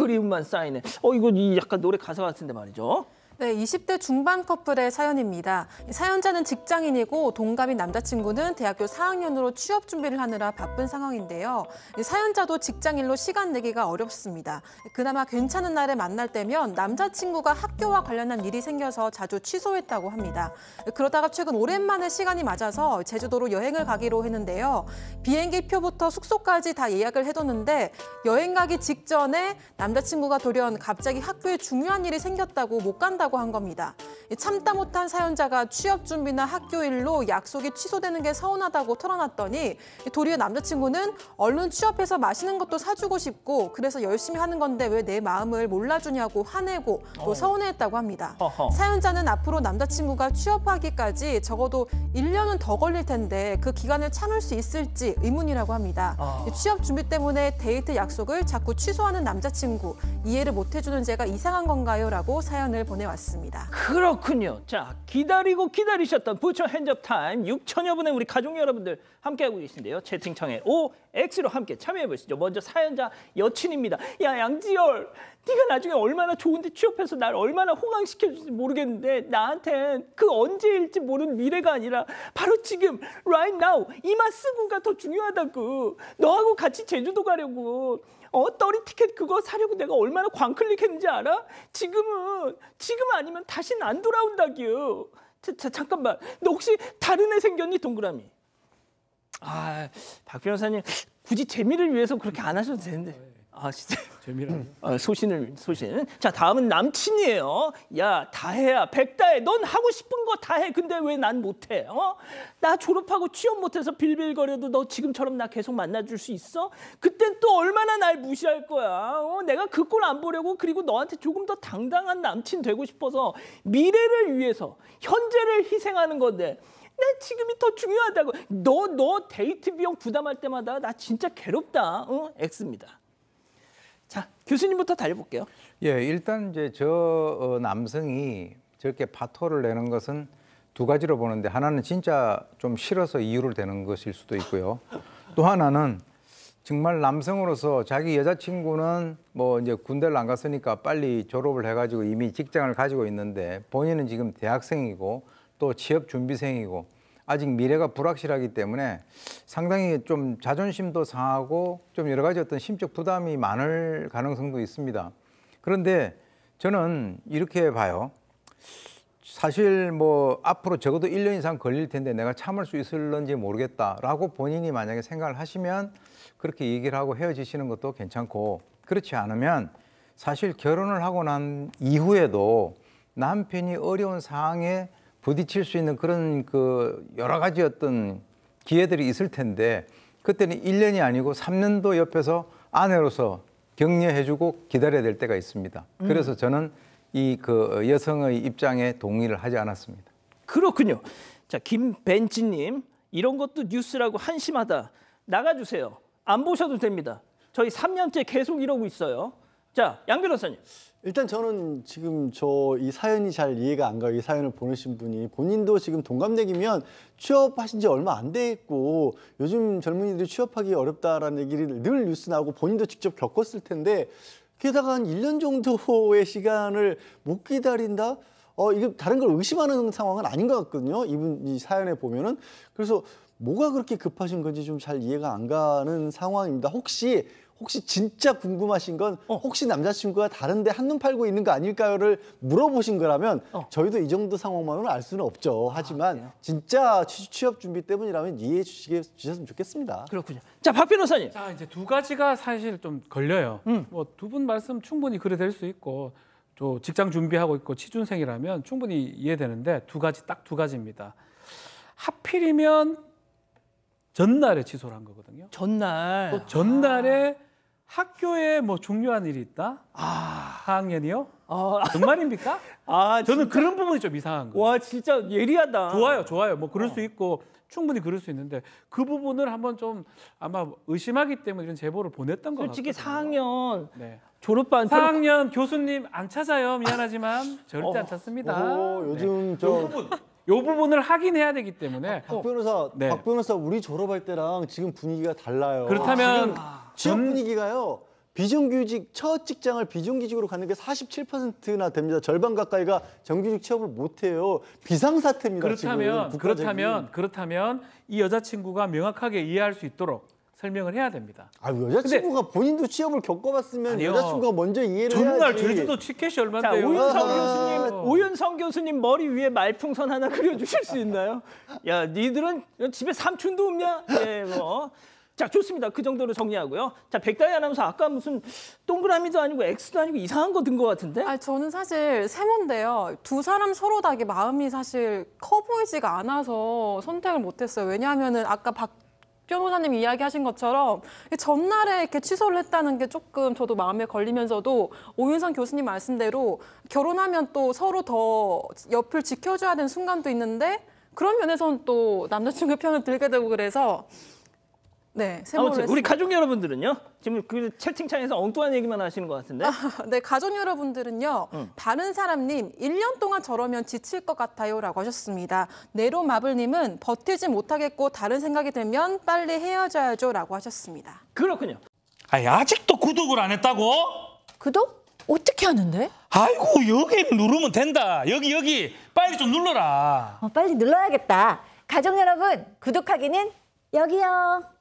그림만 쌓이네. 어, 이거 약간 노래 가사 같은데 말이죠. 네, 20대 중반 커플의 사연입니다. 사연자는 직장인이고 동갑인 남자친구는 대학교 4학년으로 취업 준비를 하느라 바쁜 상황인데요. 사연자도 직장일로 시간 내기가 어렵습니다. 그나마 괜찮은 날에 만날 때면 남자친구가 학교와 관련한 일이 생겨서 자주 취소했다고 합니다. 그러다가 최근 오랜만에 시간이 맞아서 제주도로 여행을 가기로 했는데요. 비행기표부터 숙소까지 다 예약을 해뒀는데 여행 가기 직전에 남자친구가 돌연 갑자기 학교에 중요한 일이 생겼다고 못 간다고 참다고한 겁니다. 참다 못한 사연자가 취업 준비나 학교 일로 약속이 취소되는 게 서운하다고 털어놨더니 도리어 남자친구는 얼른 취업해서 마시는 것도 사주고 싶고 그래서 열심히 하는 건데 왜 내 마음을 몰라주냐고 화내고 또 서운해했다고 합니다. 사연자는 앞으로 남자친구가 취업하기까지 적어도 1년은 더 걸릴 텐데 그 기간을 참을 수 있을지 의문이라고 합니다. 아. 취업 준비 때문에 데이트 약속을 자꾸 취소하는 남자친구 이해를 못해주는 제가 이상한 건가요? 라고 사연을 보내왔습니다. 같습니다. 그렇군요. 자, 기다리고 기다리셨던 부천 핸접 타임 6천여 분의 우리 가족 여러분들 함께하고 계신데요. 채팅창에 오 X로 함께 참여해 보시죠. 먼저 사연자 여친입니다. 야 양지열, 네가 나중에 얼마나 좋은데 취업해서 날 얼마나 호강시켜 줄지 모르겠는데 나한텐 그 언제일지 모르는 미래가 아니라 바로 지금 right now 이마 쓰고가 더 중요하다고. 너하고 같이 제주도 가려고. 어 떨이 티켓 그거 사려고 내가 얼마나 광클릭했는지 알아? 지금은 지금 아니면 다시는 안 돌아온다기요. 자, 자, 잠깐만. 너 혹시 다른 애 생겼니 동그라미? 아, 박 변호사님 굳이 재미를 위해서 그렇게 안 하셔도 되는데. 아 진짜 재미라. 아, 어, 소신을 소신. 자 다음은 남친이에요. 야 다해야 백다해. 넌 하고 싶은 거 다 해. 근데 왜 난 못해? 어? 나 졸업하고 취업 못해서 빌빌거려도 너 지금처럼 나 계속 만나줄 수 있어? 그땐 또 얼마나 날 무시할 거야? 어? 내가 그 꼴 안 보려고 그리고 너한테 조금 더 당당한 남친 되고 싶어서 미래를 위해서 현재를 희생하는 건데. 나 지금이 더 중요하다고. 너, 너 데이트 비용 부담할 때마다 나 진짜 괴롭다. 어? X입니다. 자, 교수님부터 달려볼게요. 예, 일단 이제 저 어, 남성이 저렇게 파토를 내는 것은 두 가지로 보는데 하나는 진짜 좀 싫어서 이유를 대는 것일 수도 있고요. 또 하나는 정말 남성으로서 자기 여자친구는 뭐 이제 군대를 안 갔으니까 빨리 졸업을 해가지고 이미 직장을 가지고 있는데 본인은 지금 대학생이고 또 취업 준비생이고 아직 미래가 불확실하기 때문에 상당히 좀 자존심도 상하고 좀 여러 가지 어떤 심적 부담이 많을 가능성도 있습니다. 그런데 저는 이렇게 봐요. 사실 뭐 앞으로 적어도 1년 이상 걸릴 텐데 내가 참을 수 있을런지 모르겠다라고 본인이 만약에 생각을 하시면 그렇게 얘기를 하고 헤어지시는 것도 괜찮고 그렇지 않으면 사실 결혼을 하고 난 이후에도 남편이 어려운 상황에 부딪힐 수 있는 그런 그 여러 가지 어떤 기회들이 있을 텐데 그때는 1년이 아니고 3년도 옆에서 아내로서 격려해주고 기다려야 될 때가 있습니다. 음. 그래서 저는 이 그 여성의 입장에 동의를 하지 않았습니다. 그렇군요. 자 김벤치님 이런 것도 뉴스라고 한심하다. 나가주세요. 안 보셔도 됩니다. 저희 3년째 계속 이러고 있어요. 자, 양 변호사님. 일단 저는 지금 저 이 사연이 잘 이해가 안 가요. 이 사연을 보내신 분이 본인도 지금 동갑내기면 취업하신 지 얼마 안 돼 있고 요즘 젊은이들이 취업하기 어렵다라는 얘기를 늘 뉴스 나오고 본인도 직접 겪었을 텐데 게다가 한 1년 정도의 시간을 못 기다린다? 어, 이거 다른 걸 의심하는 상황은 아닌 것 같거든요. 이분 이 사연에 보면은 그래서 뭐가 그렇게 급하신 건지 좀 잘 이해가 안 가는 상황입니다. 혹시 혹시 진짜 궁금하신 건 어. 혹시 남자친구가 다른데 한눈 팔고 있는 거 아닐까요를 물어보신 거라면 어. 저희도 이 정도 상황만으로 알 수는 없죠. 하지만 아, 진짜 취업 준비 때문이라면 이해해 주시게 주셨으면 좋겠습니다. 그렇군요. 자, 박 변호사님. 자, 이제 두 가지가 사실 좀 걸려요. 음. 뭐두 분 말씀 충분히 그래 될 수 있고 또 직장 준비하고 있고 취준생이라면 충분히 이해되는데 두 가지 딱 두 가지입니다. 하필이면 전날에 취소를 한 거거든요. 전날. 또 전날에 아. 학교에 뭐 중요한 일이 있다? 아, 4학년이요? 아, 어. 정말입니까? 아, 저는 진짜? 그런 부분이 좀 이상한 거예요. 와, 진짜 예리하다. 좋아요, 좋아요. 뭐 그럴 어. 수 있고 충분히 그럴 수 있는데 그 부분을 한번 좀 아마 의심하기 때문에 이런 제보를 보냈던 거 같아요. 솔직히 4학년 네. 졸업반 4학년 졸업... 교수님 안 찾아요. 미안하지만 절대 어. 안 찾습니다. 오, 어, 요즘 네. 저요 부분을 확인해야 되기 때문에 박 변호사, 네. 박 변호사 우리 졸업할 때랑 지금 분위기가 달라요. 그렇다면 아, 지금 취업 음. 분위기가요. 비정규직 첫 직장을 비정규직으로 가는 게 47%나 됩니다. 절반 가까이가 정규직 취업을 못 해요. 비상사태입니다. 그렇다면 지금, 그렇다면 그렇다면 이 여자친구가 명확하게 이해할 수 있도록 설명을 해야 됩니다. 아 여자친구가 근데, 본인도 취업을 겪어봤으면 아니요. 여자친구가 먼저 이해를 해야지. 제주도 치켓이 얼마인데요. 오윤성 아 교수님, 오윤성 교수님 머리 위에 말풍선 하나 그려주실 수 있나요? 야, 니들은 집에 삼촌도 없냐? 예, 뭐. 자, 좋습니다. 그 정도로 정리하고요. 자, 백다희 아나운서 아까 무슨 동그라미도 아니고 X도 아니고 이상한 거 든 것 같은데? 아, 저는 사실 세모인데요. 두 사람 서로 다게 마음이 사실 커 보이지가 않아서 선택을 못했어요. 왜냐하면 아까 박 변호사님 이야기하신 것처럼 전날에 이렇게 취소를 했다는 게 조금 저도 마음에 걸리면서도 오윤선 교수님 말씀대로 결혼하면 또 서로 더 옆을 지켜줘야 되는 순간도 있는데 그런 면에서는 또 남자친구 편을 들게 되고 그래서 네, 아무튼 우리 가족 여러분들은요? 지금 그 채팅창에서 엉뚱한 얘기만 하시는 것 같은데? 아, 네, 가족 여러분들은요. 응. 바른 사람님, 1년 동안 저러면 지칠 것 같아요 라고 하셨습니다. 네로마블님은 버티지 못하겠고 다른 생각이 들면 빨리 헤어져야죠 라고 하셨습니다. 그렇군요. 아니, 아직도 구독을 안 했다고? 구독? 어떻게 하는데? 아이고, 여기 누르면 된다. 여기, 여기. 빨리 좀 눌러라. 어, 빨리 눌러야겠다. 가족 여러분, 구독하기는 여기요.